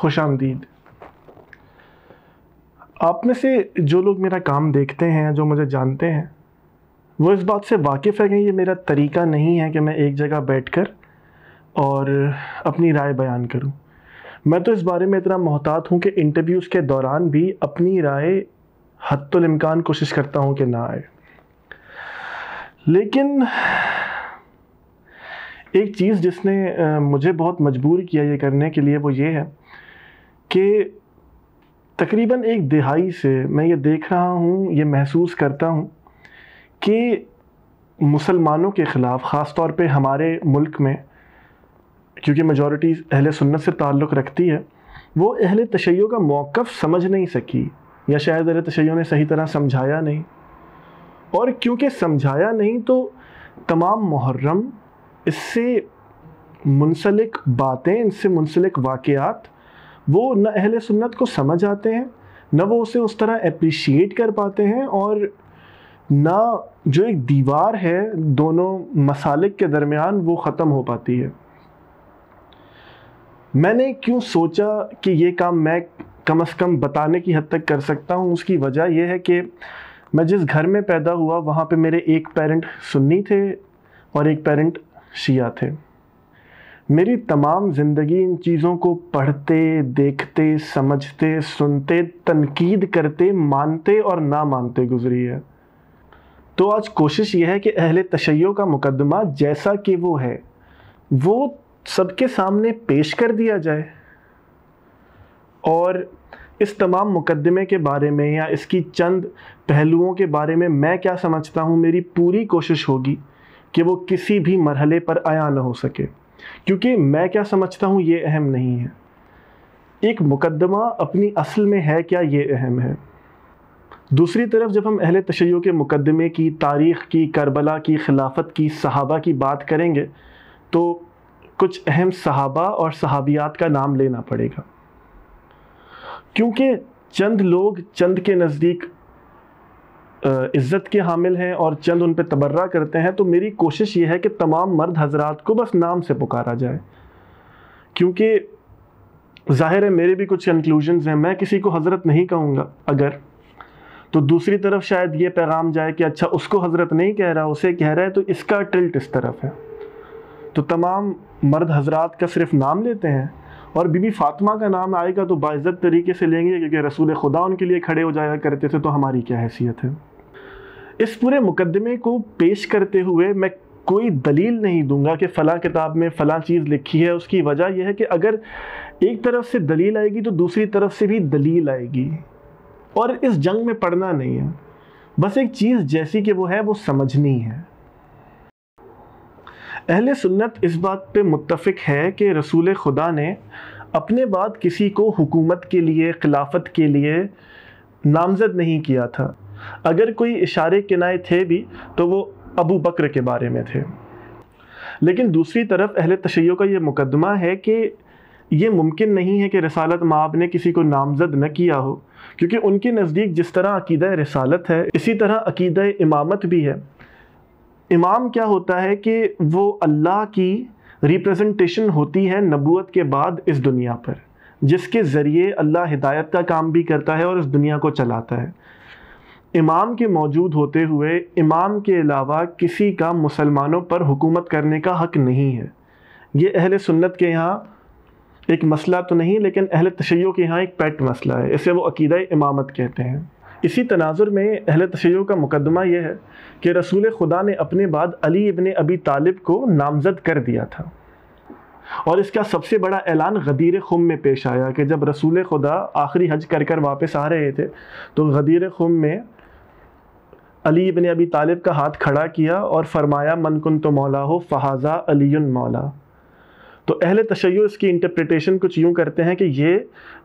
खुश आमदीद आप में से जो लोग मेरा काम देखते हैं जो मुझे जानते हैं वो इस बात से वाकिफ़ है कि ये मेरा तरीका नहीं है कि मैं एक जगह बैठकर और अपनी राय बयान करूं। मैं तो इस बारे में इतना मोहतात हूं कि इंटरव्यूज़ के दौरान भी अपनी राय हतमकान कोशिश करता हूं कि ना आए लेकिन एक चीज़ जिसने मुझे बहुत मजबूर किया ये करने के लिए वो ये है कि तकरीबन एक दिहाई से मैं ये देख रहा हूँ ये महसूस करता हूँ कि मुसलमानों के ख़िलाफ़ ख़ास तौर पे हमारे मुल्क में क्योंकि मजॉरिटी अहल सुन्नत से ताल्लुक़ रखती है वो अहल तशैयों का मौक़ समझ नहीं सकी या शायद अहल तशैयों ने सही तरह समझाया नहीं और क्योंकि समझाया नहीं तो तमाम मुहर्रम इससे मुनसलिक बातें इससे मुनसलिक वाक़ात वो न अहल सुन्नत को समझ आते हैं न वो उसे उस तरह अप्रिशिएट कर पाते हैं और ना जो एक दीवार है दोनों मसालिक के दरमियान वो ख़त्म हो पाती है मैंने क्यों सोचा कि ये काम मैं कम अज़ कम बताने की हद तक कर सकता हूँ उसकी वजह यह है कि मैं जिस घर में पैदा हुआ वहाँ पे मेरे एक पेरेंट सुन्नी थे और एक पेरेंट शिया थे मेरी तमाम ज़िंदगी इन चीज़ों को पढ़ते देखते समझते सुनते तनकीद करते मानते और ना मानते गुजरी है तो आज कोशिश यह है कि अहल तशैयों का मुकदमा जैसा कि वो है वो सबके सामने पेश कर दिया जाए और इस तमाम मुकदमे के बारे में या इसकी चंद पहलुओं के बारे में मैं क्या समझता हूँ मेरी पूरी कोशिश होगी कि वो किसी भी मरहले पर आया ना हो सके क्योंकि मैं क्या समझता हूँ ये अहम नहीं है एक मुकदमा अपनी असल में है क्या ये अहम है दूसरी तरफ जब हम अहल तशैय के मुकदमे की तारीख़ की करबला की खिलाफत की सहाबा की बात करेंगे तो कुछ अहम सहाबा और सहाबियात का नाम लेना पड़ेगा क्योंकि चंद लोग चंद के नज़दीक इज़्ज़त के हामिल हैं और चंद उन पर तबर्रा करते हैं तो मेरी कोशिश ये है कि तमाम मर्द हजरात को बस नाम से पुकारा जाए क्योंकि ज़ाहिर है मेरे भी कुछ कंक्लूजन्स हैं मैं किसी को हज़रत नहीं कहूँगा अगर तो दूसरी तरफ शायद ये पैगाम जाए कि अच्छा उसको हज़रत नहीं कह रहा उसे कह रहा है तो इसका टिल्ट इस तरफ है तो तमाम मर्द हजरात का सिर्फ नाम लेते हैं और बीबी फातिमा का नाम आएगा तो बाज़त तरीके से लेंगे क्योंकि रसूल खुदा उनके लिए खड़े हो जाया करते थे तो हमारी क्या हैसियत है इस पूरे मुकदमे को पेश करते हुए मैं कोई दलील नहीं दूंगा कि फ़लाँ किताब में फ़लाँ चीज़ लिखी है उसकी वजह यह है कि अगर एक तरफ से दलील आएगी तो दूसरी तरफ से भी दलील आएगी और इस जंग में पढ़ना नहीं है बस एक चीज़ जैसी कि वो है वो समझनी है अहल सुन्नत इस बात पे मुत्तफिक है कि रसूल खुदा ने अपने बाद किसी को हुकूमत के लिए खिलाफत के लिए नामज़द नहीं किया था अगर कोई इशारे किनाए थे भी तो वो अबू बकर के बारे में थे लेकिन दूसरी तरफ अहल तशैयों का ये मुकदमा है कि ये मुमकिन नहीं है कि रसालत माब ने किसी को नामजद न किया हो क्योंकि उनके नज़दीक जिस तरह अकीद रसालत है इसी तरह अकीद इमामत भी है इमाम क्या होता है कि वो अल्लाह की रिप्रेजेंटेशन होती है नबूत के बाद इस दुनिया पर जिसके ज़रिए अल्लाह हिदायत का काम भी करता है और इस दुनिया को चलाता है इमाम के मौजूद होते हुए इमाम के अलावा किसी का मुसलमानों पर हुकूमत करने का हक नहीं है ये अहल सुन्नत के यहाँ एक मसला तो नहीं लेकिन अहल तशैयों के यहाँ एक पैट मसला है इसे वो अकीद इमामत कहते हैं इसी तनाजुर में अहल तशैयों का मुकदमा यह है कि रसूल खुदा ने अपने बाद अली इबन अबी तालिब को नामज़द कर दिया था और इसका सबसे बड़ा ऐलान गदीर खुम में पेश आया कि जब रसूल खुदा आखिरी हज कर कर वापस आ रहे थे तो गदीर खुम में अली इबन अबी तालिब का हाथ खड़ा किया और फरमाया मन कुन तो मौला हो फ़हाज़ा अली मौला तो अहल तशैय इसकी इंटरप्रिटेशन कुछ यूँ करते हैं कि ये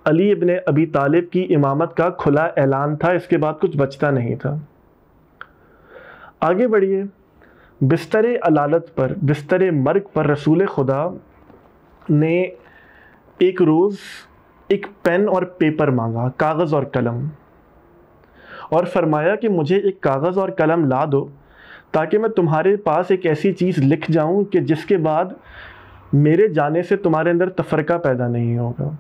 अली इबन अबी तालिब की इमामत का खुला ऐलान था इसके बाद कुछ बचता नहीं था आगे बढ़िए बिस्तर अलालत पर बिस्तर मर्ग पर रसूल खुदा ने एक रोज़ एक पेन और पेपर मांगा कागज़ और कलम और फरमाया कि मुझे एक कागज़ और कलम ला दो ताकि मैं तुम्हारे पास एक ऐसी चीज़ लिख जाऊँ कि जिसके बाद मेरे जाने से तुम्हारे अंदर तफरका पैदा नहीं होगा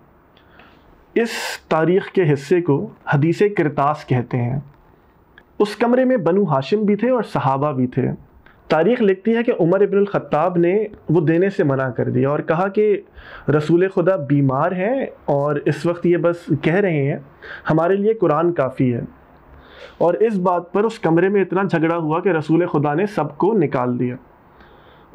इस तारीख़ के हिस्से को हदीस करतास कहते हैं उस कमरे में बनु हाशिम भी थे और सहाबा भी थे तारीख़ लिखती है कि उमर इबन ख़त्ताब ने वो देने से मना कर दिया और कहा कि रसूल खुदा बीमार हैं और इस वक्त ये बस कह रहे हैं हमारे लिए कुरान काफ़ी है और इस बात पर उस कमरे में इतना झगड़ा हुआ कि रसूल खुदा ने सबको निकाल दिया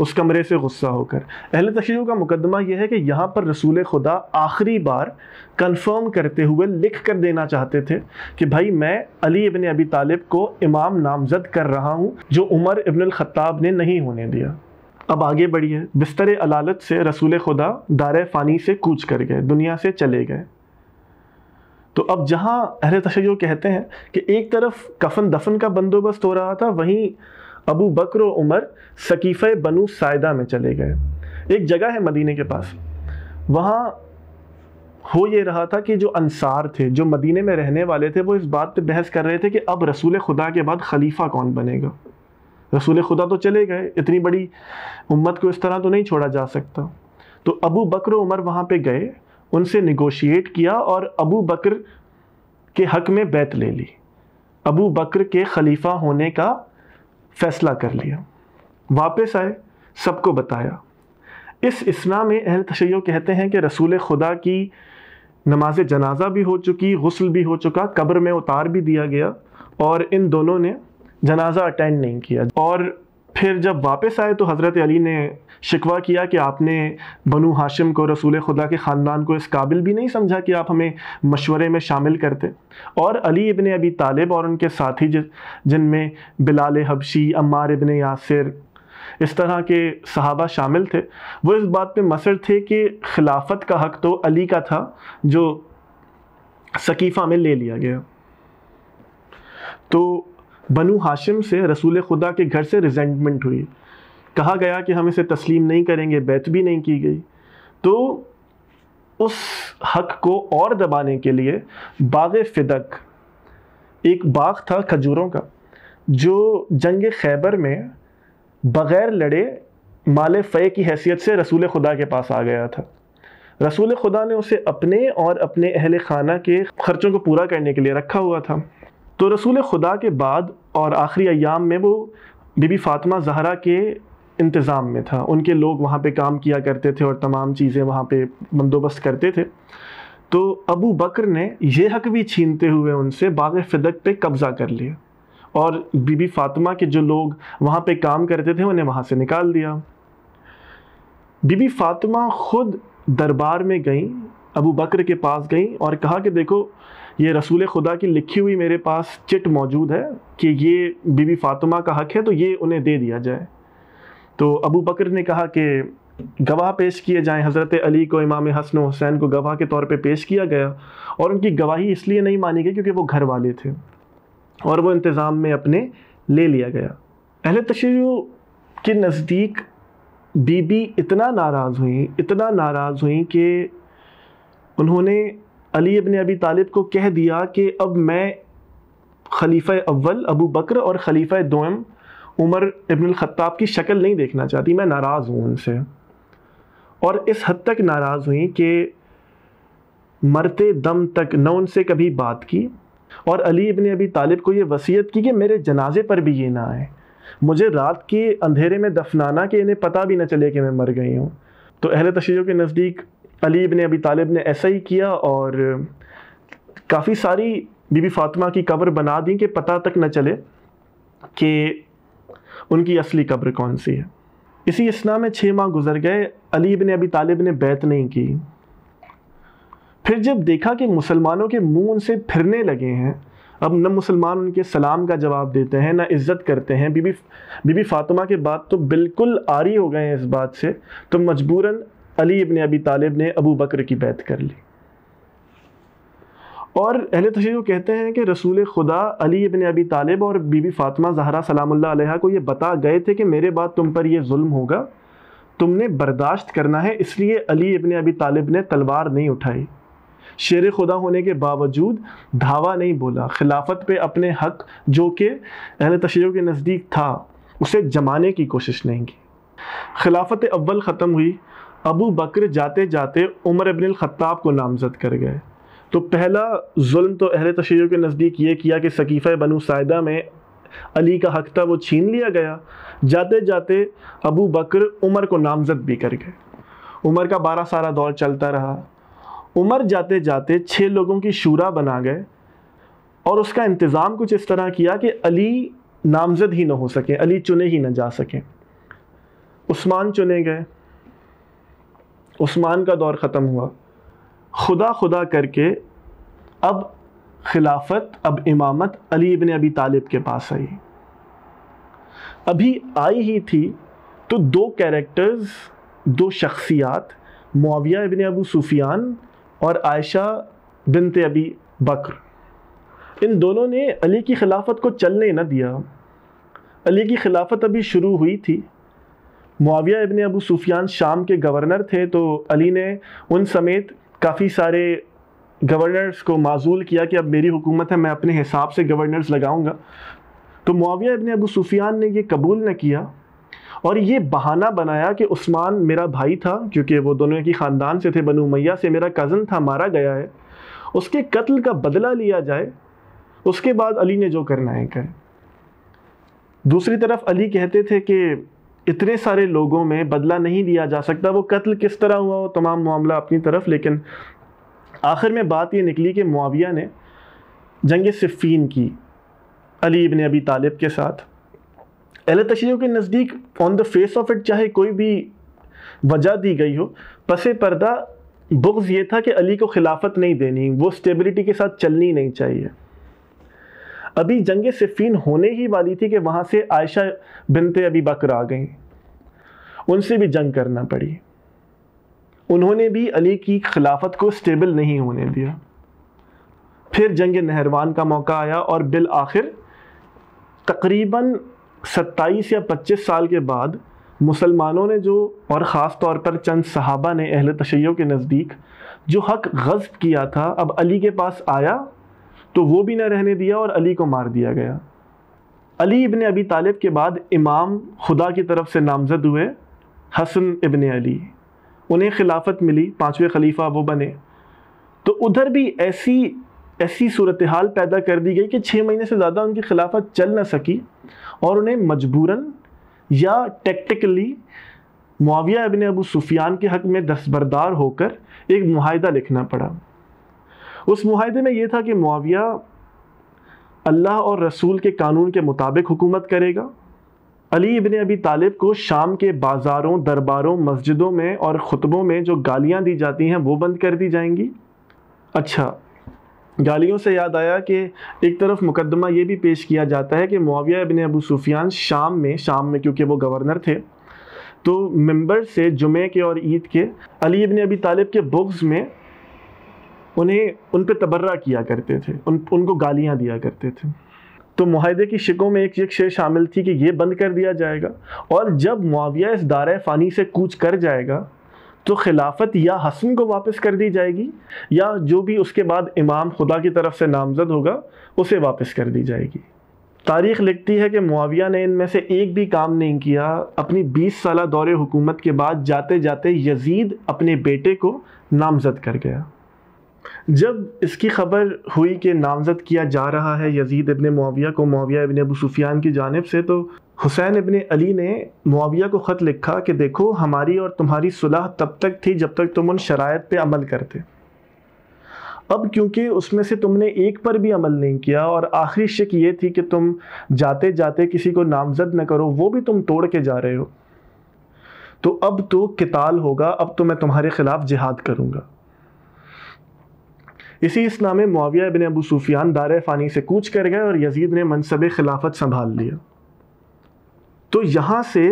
उस कमरे से गुस्सा होकर अहल तशरीह का मुकदमा यह है कि यहाँ पर रसूल खुदा आखिरी बार कंफर्म करते हुए लिख कर देना चाहते थे कि भाई मैं अली इबन अबी तालिब को इमाम नामजद कर रहा हूँ जो उमर इबन ख़त्ताब ने नहीं होने दिया अब आगे बढ़िए बिस्तर अलालत से रसूल खुदा दार फ़ानी से कूच कर गए दुनिया से चले गए तो अब जहाँ अहर तशय कहते हैं कि एक तरफ कफन दफन का बंदोबस्त हो रहा था वहीं अबू बकर उमर सकीफ़ बनु सायदा में चले गए एक जगह है मदीने के पास वहाँ हो ये रहा था कि जो अंसार थे जो मदीने में रहने वाले थे वो इस बात पे बहस कर रहे थे कि अब रसूल खुदा के बाद खलीफा कौन बनेगा रसूल खुदा तो चले गए इतनी बड़ी उम्मत को इस तरह तो नहीं छोड़ा जा सकता तो अबू बकर उमर वहाँ पे गए उनसे निगोशिएट किया और अबू बकर के हक में बैत ले ली अबू बकर के खलीफा होने का फैसला कर लिया वापस आए सबको बताया इस इस्ना में अहल तशैय कहते हैं कि रसूल खुदा की नमाज जनाजा भी हो चुकी गसल भी हो चुका कब्र में उतार भी दिया गया और इन दोनों ने जनाजा अटेंड नहीं किया और फिर जब वापस आए तो हज़रत अली ने शिकवा किया कि आपने बनु हाशिम को रसूल खुदा के ख़ानदान को इस काबिल भी नहीं समझा कि आप हमें मशवरे में शामिल करते और अली इबन अबी तालिब और उनके साथी जिनमें बिलाल हबशी अम्मार इबन यासिर इस तरह के सहाबा शामिल थे वो इस बात पे मसर थे कि खिलाफत का हक तो अली का था जो सकीफ़ा में ले लिया गया तो बनु हाशिम से रसूल खुदा के घर से रिजेंटमेंट हुई कहा गया कि हम इसे तस्लीम नहीं करेंगे बैत भी नहीं की गई तो उस हक को और दबाने के लिए बाग फिदक एक बाग था खजूरों का जो जंग खैबर में बग़ैर लड़े माल फ़े की हैसियत से रसूल खुदा के पास आ गया था रसूल खुदा ने उसे अपने और अपने अहल खाना के ख़र्चों को पूरा करने के लिए रखा हुआ था तो रसूल खुदा के बाद और आखिरी अयाम में वो बीबी फ़ातिमा जहरा के इंतज़ाम में था उनके लोग वहाँ पे काम किया करते थे और तमाम चीज़ें वहाँ पे बंदोबस्त करते थे तो अबू बकर ने यह हक भी छीनते हुए उनसे बाग फिदक पे कब्ज़ा कर लिया और बीबी फ़ातिमा के जो लोग वहाँ पे काम करते थे उन्हें वहाँ से निकाल दिया बीबी फ़ातिमा ख़ुद दरबार में गई अबू बकर के पास गई और कहा कि देखो ये रसूल खुदा की लिखी हुई मेरे पास चिट मौजूद है कि ये बीबी फातिमा का हक है तो ये उन्हें दे दिया जाए तो अबू बकर ने कहा कि गवाह पेश किए जाएं हज़रत अली को इमाम हसन हुसैन को गवाह के तौर पे पेश किया गया और उनकी गवाही इसलिए नहीं मानी गई क्योंकि वो घर वाले थे और वो इंतज़ाम में अपने ले लिया गया अहल तशरू के नज़दीक बीबी इतना नाराज़ हुई इतना नाराज़ हुई कि उन्होंने अली ने अबी तालिब को कह दिया कि अब मैं खलीफा अव्वल अबू बकर और ख़लीफ़ा दोम उमर इबन की शक्ल नहीं देखना चाहती मैं नाराज़ हूँ उनसे और इस हद तक नाराज़ हुई कि मरते दम तक न उनसे कभी बात की और अली इबन अबी तालिब को ये वसीयत की कि मेरे जनाजे पर भी ये ना आए मुझे रात के अंधेरे में दफनाना कि इन्हें पता भी ना चले कि मैं मर गई हूँ तो अहल तशीरों के नज़दीक अली इबन अभी तालिब ने ऐसा ही किया और काफ़ी सारी बीबी फातिमा की कब्र बना दी कि पता तक न चले कि उनकी असली कब्र कौन सी है इसी इसना में छः माह गुजर गए अली इबन अभी तालिब ने बैत नहीं की फिर जब देखा कि मुसलमानों के मुंह उनसे फिरने लगे हैं अब न मुसलमान उनके सलाम का जवाब देते हैं ना इज़्ज़त करते हैं बीबी बीबी फातिमा के बाद तो बिल्कुल आरी हो गए हैं इस बात से तो मजबूरन अली इबन अबी तालिब ने अबू बकर की बैत कर ली और अहल तशीर कहते हैं कि रसूल खुदा अली इबन अबी तालिब और बीबी फ़ातिमा जहरा सलाम्ला को ये बता गए थे कि मेरे बाद तुम पर यह जुल्म होगा तुमने बर्दाश्त करना है इसलिए अली इबन अबी तालिब ने तलवार नहीं उठाई शेर खुदा होने के बावजूद धावा नहीं बोला खिलाफत पे अपने हक जो कि अहल तशरी के नज़दीक था उसे जमाने की कोशिश नहीं की खिलाफत अव्वल ख़त्म हुई अबू बकर जाते जाते उमर अबिन ख़त्ताब को नामजद कर गए तो पहला जुल्म तो अहल तशैय के नज़दीक ये किया कि सकीफ़ बनु सायदा में अली का हक था वो छीन लिया गया जाते जाते अबू बकर उमर को नामजद भी कर गए उमर का बारह सारा दौर चलता रहा उमर जाते जाते छः लोगों की शूरा बना गए और उसका इंतज़ाम कुछ इस तरह किया कि अली नामजद ही ना हो सके अली चुने ही ना जा सकें उस्मान चुने गए उस्मान का दौर ख़त्म हुआ खुदा खुदा करके अब खिलाफत अब इमामत अली इबन अबी तालिब के पास आई अभी आई ही थी तो दो कैरेक्टर्स दो शख्सियात मुआविया इबन अबू सुफियान और आयशा बिनत अबी बकर इन दोनों ने अली की खिलाफत को चलने न दिया अली की खिलाफत अभी शुरू हुई थी मुआविया इबन अबू सुफियान शाम के गवर्नर थे तो अली ने उन समेत काफ़ी सारे गवर्नर्स को माजूल किया कि अब मेरी हुकूमत है मैं अपने हिसाब से गवर्नर्स लगाऊंगा तो मुआविया इबन अबू सुफियान ने ये कबूल न किया और ये बहाना बनाया कि उस्मान मेरा भाई था क्योंकि वो दोनों की ख़ानदान से थे बनू मैया से मेरा कज़न था मारा गया है उसके कत्ल का बदला लिया जाए उसके बाद अली ने जो करना है कहें दूसरी तरफ अली कहते थे कि इतने सारे लोगों में बदला नहीं लिया जा सकता वो कत्ल किस तरह हुआ वो तमाम मामला अपनी तरफ लेकिन आखिर में बात ये निकली कि मुआविया ने जंग सिफ़ीन की अली इबन अबी तालिब के साथ अहल तशरी के नज़दीक on the face of it चाहे कोई भी वजह दी गई हो पस पर्दा बुग्ज़ ये था कि अली को खिलाफत नहीं देनी वो स्टेबिलिटी के साथ चलनी नहीं चाहिए अभी जंग सिफीन होने ही वाली थी कि वहाँ से आयशा बिनते अभी बकर आ गई उनसे भी जंग करना पड़ी उन्होंने भी अली की खिलाफत को स्टेबल नहीं होने दिया फिर जंग नहरवान का मौका आया और बिल आखिर तकरीबन 27 या 25 साल के बाद मुसलमानों ने जो और ख़ास तौर पर चंद सहाबा ने अहल तशैयों के नज़दीक जो हक गज़ब किया था अब अली के पास आया तो वो भी ना रहने दिया और अली को मार दिया गया अली इबन अबी तालिब के बाद इमाम खुदा की तरफ से नामज़द हुए हसन इबन अली उन्हें खिलाफत मिली पाँचवें खलीफा वो बने तो उधर भी ऐसी ऐसी सूरत हाल पैदा कर दी गई कि छः महीने से ज़्यादा उनकी खिलाफत चल ना सकी और उन्हें मजबूरन या tactically Muawiya ibn Abu Sufyan के हक़ में दस्तबरदार होकर एक माहिदा लिखना पड़ा उस माहदे में ये था कि मुआविया अल्लाह और रसूल के कानून के मुताबिक हुकूमत करेगा अली इबन अबी तालिब को शाम के बाज़ारों दरबारों मस्जिदों में और ख़ुतबों में जो गालियाँ दी जाती हैं वो बंद कर दी जाएंगी अच्छा गालियों से याद आया कि एक तरफ मुकदमा ये भी पेश किया जाता है कि मुआविया इबन अबू सुफियान शाम में शाम में क्योंकि वो गवर्नर थे तो मेंबर से जुमे के और ईद के अली इबन अबी तालिब के बुग्स में उन्हें उन पर तबर्रा किया करते थे उन उनको गालियाँ दिया करते थे तो माहदे की शिकों में एक एक शेर शामिल थी कि ये बंद कर दिया जाएगा और जब मुआविया इस दार फ़ानी से कूच कर जाएगा तो खिलाफत या हसन को वापस कर दी जाएगी या जो भी उसके बाद इमाम खुदा की तरफ से नामजद होगा उसे वापस कर दी जाएगी तारीख लिखती है कि मुआविया ने इनमें से एक भी काम नहीं किया अपनी बीस साल दौरे हुकूमत के बाद जाते जाते यजीद अपने बेटे को नामजद कर गया जब इसकी खबर हुई कि नामजद किया जा रहा है यजीद इबन मुआविया को मुआविया इबन अबू सुफियान की जानब से तो हुसैन इबन अली ने मुआविया को ख़त लिखा कि देखो हमारी और तुम्हारी सुलह तब तक थी जब तक तुम उन शरात पर अमल करते अब क्योंकि उसमें से तुमने एक पर भी अमल नहीं किया और आखिरी शिक ये थी कि तुम जाते जाते किसी को नामजद न करो वो भी तुम तोड़ के जा रहे हो तो अब तो किताल होगा अब तो मैं तुम्हारे ख़िलाफ़ जिहाद करूँगा इसी इस नामे मुआविया बिन अबू सूफियान दार फ़ानी से कूच कर गए और यजीद ने मनसब खिलाफत संभाल लिया तो यहाँ से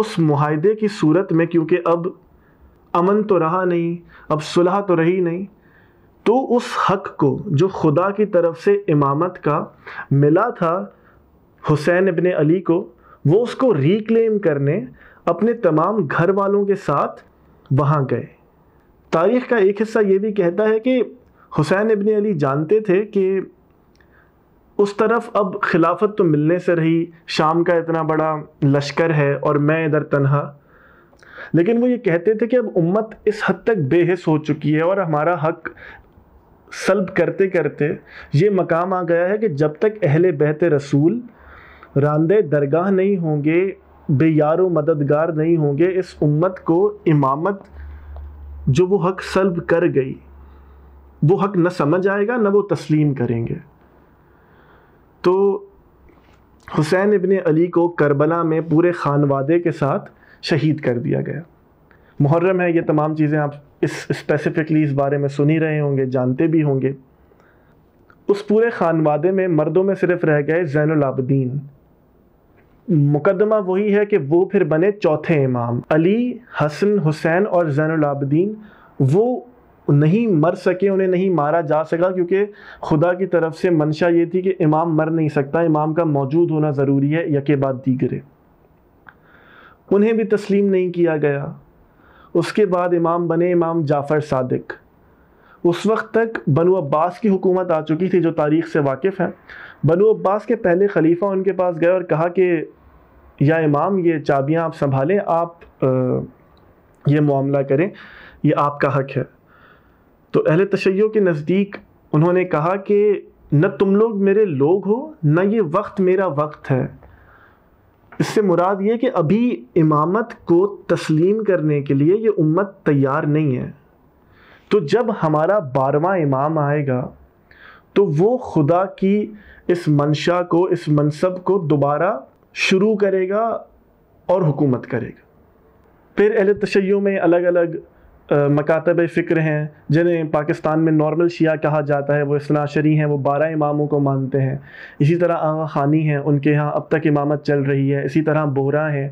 उस माहदे की सूरत में क्योंकि अब अमन तो रहा नहीं अब सुलह तो रही नहीं तो उस हक को जो खुदा की तरफ से इमामत का मिला था हुसैन इबन अली को वो उसको रिक्लेम करने अपने तमाम घर वालों के साथ वहाँ गए तारीख़ का एक हिस्सा ये भी कहता है कि हुसैन इबन अली जानते थे कि उस तरफ अब खिलाफत तो मिलने से रही शाम का इतना बड़ा लश्कर है और मैं इधर तनहा लेकिन वो ये कहते थे कि अब उम्मत इस हद तक बेहस हो चुकी है और हमारा हक सल्ब करते करते ये मकाम आ गया है कि जब तक अहले बहते रसूल रानदे दरगाह नहीं होंगे बेयार मददगार नहीं होंगे इस उम्मत को इमामत जो वो हक सल्ब कर गई वो हक न समझ आएगा न वो तस्लीम करेंगे तो हुसैन इबन अली को करबला में पूरे खानवादे के साथ शहीद कर दिया गया मुहर्रम है ये तमाम चीज़ें आप इस स्पेसिफिकली इस बारे में सुन ही रहे होंगे जानते भी होंगे उस पूरे खानवादे में मर्दों में सिर्फ रह गए जैनलाबद्दीन मुकदमा वही है कि वो फिर बने चौथे इमाम अली हसन हुसैन और जैनलाबद्दीन वो नहीं मर सके उन्हें नहीं मारा जा सका क्योंकि खुदा की तरफ से मंशा ये थी कि इमाम मर नहीं सकता इमाम का मौजूद होना ज़रूरी है यके बाद दीगरे उन्हें भी तस्लीम नहीं किया गया उसके बाद इमाम बने इमाम जाफ़र सादिक उस वक्त तक बनु अब्बास की हुकूमत आ चुकी थी जो तारीख से वाकिफ़ है बनु अब्बास के पहले खलीफा उनके पास गए और कहा कि या इमाम ये चाबियाँ आप संभालें आप आ, ये मामला करें ये आपका हक है तो अहल तशैयों के नज़दीक उन्होंने कहा कि न तुम लोग मेरे लोग हो न ये वक्त मेरा वक्त है इससे मुराद ये कि अभी इमामत को तस्लीम करने के लिए ये उम्मत तैयार नहीं है तो जब हमारा बारवा इमाम आएगा तो वो खुदा की इस मंशा को इस मनसब को दोबारा शुरू करेगा और हुकूमत करेगा फिर अहल तशैयों में अलग अलग मकातब फ़िक्र हैं जिन्हें पाकिस्तान में नॉर्मल शिया कहा जाता है वो इसनाशरी हैं वो बारह इमामों को मानते हैं इसी तरह आगा ख़ानी हैं उनके यहाँ अब तक इमामत चल रही है इसी तरह बोरा हैं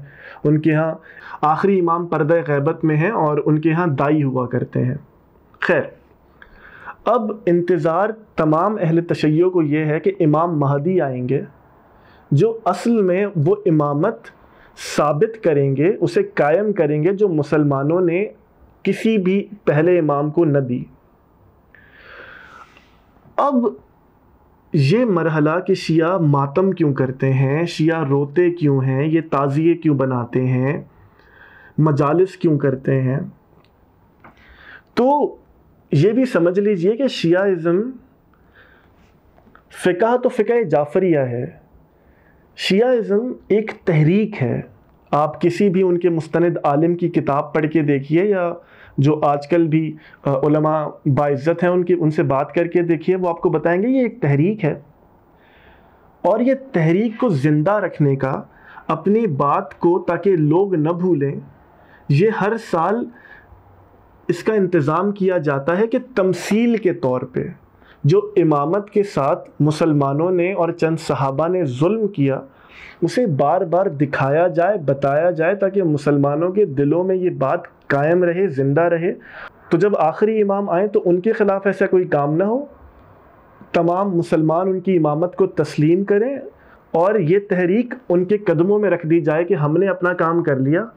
उनके यहाँ आखिरी इमाम परद गैबत में हैं और उनके यहाँ दाई हुआ करते हैं खैर अब इंतज़ार तमाम अहल तशैयों को यह है कि इमाम महदी आएंगे जो असल में वो इमामत साबित करेंगे उसे कायम करेंगे जो मुसलमानों ने किसी भी पहले इमाम को न दी अब ये मरहला कि शिया मातम क्यों करते हैं शिया रोते क्यों हैं ये ताज़िए क्यों बनाते हैं मजालस क्यों करते हैं तो ये भी समझ लीजिए कि शियाज़म फ़िका तो फ़िका जाफ़रिया है शियाज़म एक तहरीक है आप किसी भी उनके मुस्तंद आलिम की किताब पढ़ के देखिए या जो आजकल भी उलमा बाइज़्ज़त हैं उनकी उनसे बात करके देखिए वो आपको बताएंगे ये एक तहरीक है और ये तहरीक को ज़िंदा रखने का अपनी बात को ताकि लोग न भूलें ये हर साल इसका इंतज़ाम किया जाता है कि तमसील के तौर पे जो इमामत के साथ मुसलमानों ने और चंद सहाबा ने जुल्म किया उसे बार बार दिखाया जाए बताया जाए ताकि मुसलमानों के दिलों में ये बात कायम रहे ज़िंदा रहे तो जब आखिरी इमाम आए तो उनके ख़िलाफ़ ऐसा कोई काम ना हो तमाम मुसलमान उनकी इमामत को तस्लीम करें और ये तहरीक उनके कदमों में रख दी जाए कि हमने अपना काम कर लिया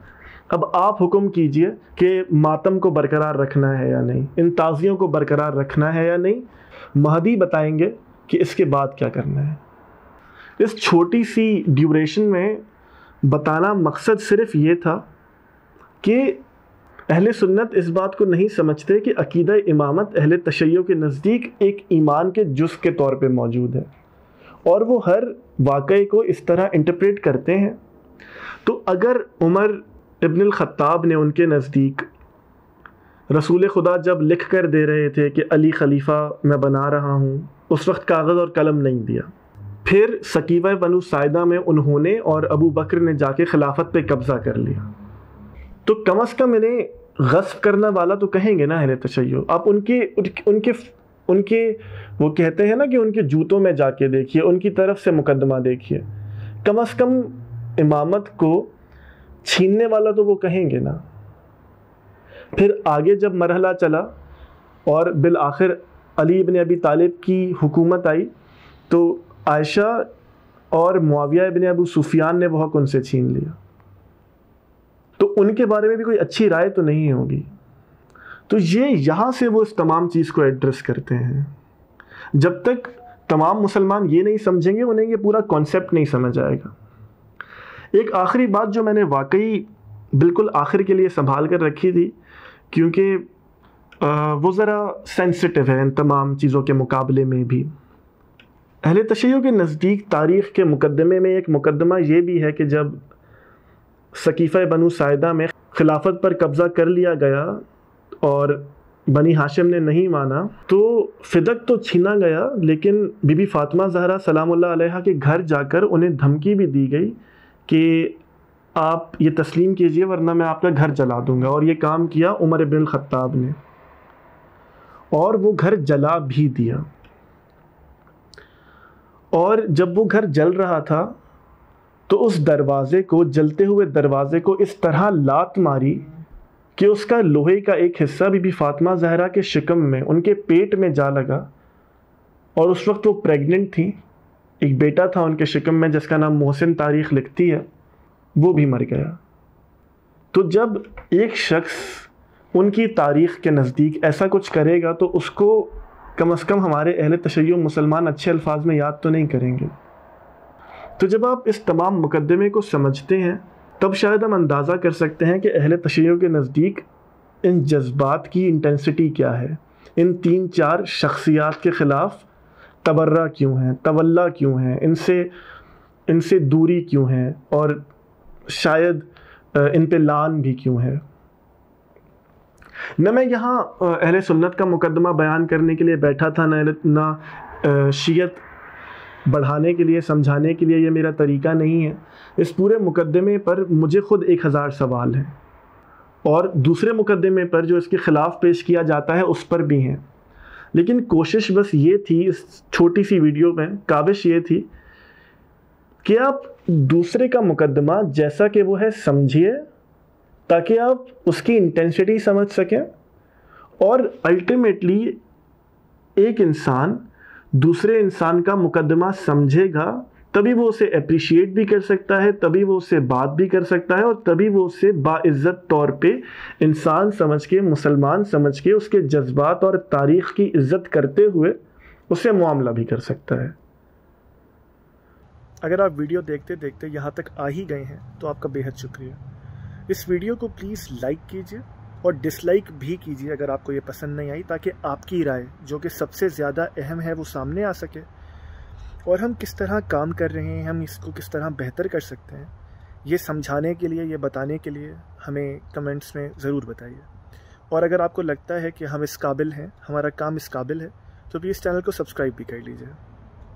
अब आप हुक्म कीजिए कि मातम को बरकरार रखना है या नहीं इन ताज़ियों को बरकरार रखना है या नहीं महदी बताएंगे कि इसके बाद क्या करना है इस छोटी सी ड्यूरेशन में बताना मकसद सिर्फ ये था कि अहल सुन्नत इस बात को नहीं समझते कि अकीद इमामत अहल तशैयों के नज़दीक एक ईमान के जुस के तौर पे मौजूद है और वो हर वाक़े को इस तरह इंटरप्रेट करते हैं तो अगर उमर इबन ख़त्ताब ने उनके नज़दीक रसूल खुदा जब लिख कर दे रहे थे कि अली खलीफ़ा मैं बना रहा हूँ उस वक्त कागज़ और कलम नहीं दिया फिर सकीवा बनु सायदा में उन्होंने और अबू बकर ने जाके खिलाफत पे कब्ज़ा कर लिया तो कम अज़ कम इन्हें गस्ब करने वाला तो कहेंगे ना अहल तशै आप उनके उनके उनके वो कहते हैं ना कि उनके जूतों में जाके देखिए उनकी तरफ से मुकदमा देखिए कम अज़ कम इमामत को छीनने वाला तो वो कहेंगे ना फिर आगे जब मरहला चला और बिल आखिर अली इबन अबी तालिब की हुकूमत आई तो आयशा और मुआविया इबिन अबू सुफियान ने वह उनसे छीन लिया तो उनके बारे में भी कोई अच्छी राय तो नहीं होगी तो ये यहाँ से वो इस तमाम चीज़ को एड्रेस करते हैं जब तक तमाम मुसलमान ये नहीं समझेंगे उन्हें ये पूरा कॉन्सेप्ट नहीं समझ आएगा एक आखिरी बात जो मैंने वाकई बिल्कुल आखिर के लिए संभाल कर रखी थी क्योंकि वो ज़रा सेंसिटिव है इन तमाम चीज़ों के मुकाबले में भी अहल तशैयों के नज़दीक तारीख़ के मुकदमे में एक मुकदमा ये भी है कि जब सकीफ़ बनु सायदा में खिलाफत पर कब्ज़ा कर लिया गया और बनी हाशिम ने नहीं माना तो फिदक तो छीना गया लेकिन बीबी फातमा जहरा सलाम अलैहा के घर जाकर उन्हें धमकी भी दी गई कि आप ये तस्लीम कीजिए वरना मैं आपका घर जला दूंगा और ये काम किया उमर बिन ख़त्ताब ने और वो घर जला भी दिया और जब वो घर जल रहा था तो उस दरवाज़े को जलते हुए दरवाज़े को इस तरह लात मारी कि उसका लोहे का एक हिस्सा भी फातिमा जहरा के शिकम में उनके पेट में जा लगा और उस वक्त वो प्रेग्नेंट थी एक बेटा था उनके शिकम में जिसका नाम मोहसिन तारीख लिखती है वो भी मर गया तो जब एक शख्स उनकी तारीख के नज़दीक ऐसा कुछ करेगा तो उसको कम अज़ कम हमारे अहल तशैय मुसलमान अच्छे अल्फाज में याद तो नहीं करेंगे तो जब आप इस तमाम मुकदमे को समझते हैं तब शायद हम अंदाज़ा कर सकते हैं कि अहल तशैय के नज़दीक इन जज्बात की इंटेंसिटी क्या है इन तीन चार शख्सियात के ख़िलाफ़ तबर्रा क्यों है तवल्ला क्यों है इनसे इनसे दूरी क्यों है और शायद इन पे लान भी क्यों है न मैं यहाँ अहल सुन्नत का मुकदमा बयान करने के लिए बैठा था न ना शीयत बढ़ाने के लिए समझाने के लिए ये मेरा तरीका नहीं है इस पूरे मुकदमे पर मुझे खुद एक हज़ार सवाल हैं और दूसरे मुकदमे पर जो इसके ख़िलाफ़ पेश किया जाता है उस पर भी हैं लेकिन कोशिश बस ये थी इस छोटी सी वीडियो में काविश ये थी कि आप दूसरे का मुकदमा जैसा कि वो है समझिए ताकि आप उसकी इंटेंसिटी समझ सकें और अल्टीमेटली एक इंसान दूसरे इंसान का मुकदमा समझेगा तभी वो उसे अप्रिशिएट भी कर सकता है तभी वो उससे बात भी कर सकता है और तभी वो उसे बाइज्जत तौर पे इंसान समझ के मुसलमान समझ के उसके जज्बात और तारीख़ की इज़्ज़त करते हुए उससे मामला भी कर सकता है अगर आप वीडियो देखते देखते यहाँ तक आ ही गए हैं तो आपका बेहद शुक्रिया इस वीडियो को प्लीज़ लाइक कीजिए और डिसलाइक भी कीजिए अगर आपको ये पसंद नहीं आई ताकि आपकी राय जो कि सबसे ज़्यादा अहम है वो सामने आ सके और हम किस तरह काम कर रहे हैं हम इसको किस तरह बेहतर कर सकते हैं ये समझाने के लिए ये बताने के लिए हमें कमेंट्स में ज़रूर बताइए और अगर आपको लगता है कि हम इस काबिल हैं हमारा काम इस काबिल है तो प्लीज़ चैनल को सब्सक्राइब भी कर लीजिए